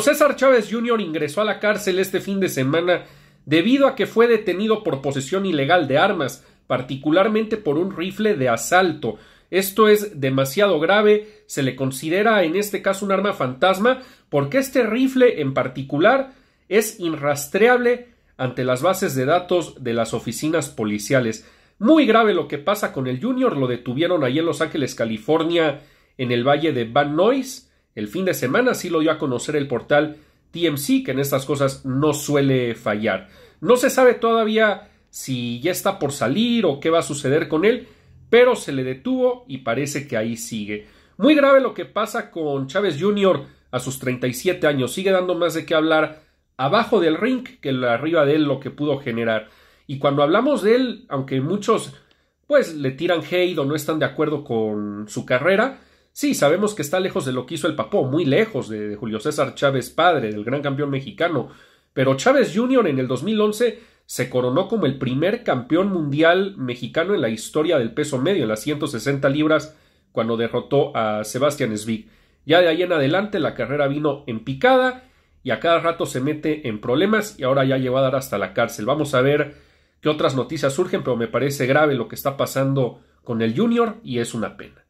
César Chávez Jr. ingresó a la cárcel este fin de semana debido a que fue detenido por posesión ilegal de armas, particularmente por un rifle de asalto. Esto es demasiado grave, se le considera en este caso un arma fantasma, porque este rifle en particular es inrastreable ante las bases de datos de las oficinas policiales. Muy grave lo que pasa con el Jr., lo detuvieron ahí en Los Ángeles, California, en el valle de Van Nuys, el fin de semana sí lo dio a conocer el portal TMC, que en estas cosas no suele fallar. No se sabe todavía si ya está por salir o qué va a suceder con él, pero se le detuvo y parece que ahí sigue. Muy grave lo que pasa con Chávez Jr. a sus 37 años. Sigue dando más de qué hablar abajo del ring que arriba de él lo que pudo generar. Y cuando hablamos de él, aunque muchos pues le tiran hate o no están de acuerdo con su carrera, Sí, sabemos que está lejos de lo que hizo el Papó, muy lejos de, Julio César Chávez padre, del gran campeón mexicano, pero Chávez Jr. en el 2011 se coronó como el primer campeón mundial mexicano en la historia del peso medio, en las 160 libras, cuando derrotó a Sebastián Svig. Ya de ahí en adelante la carrera vino en picada y a cada rato se mete en problemas y ahora ya llegó a dar hasta la cárcel. Vamos a ver qué otras noticias surgen, pero me parece grave lo que está pasando con el Jr. y es una pena.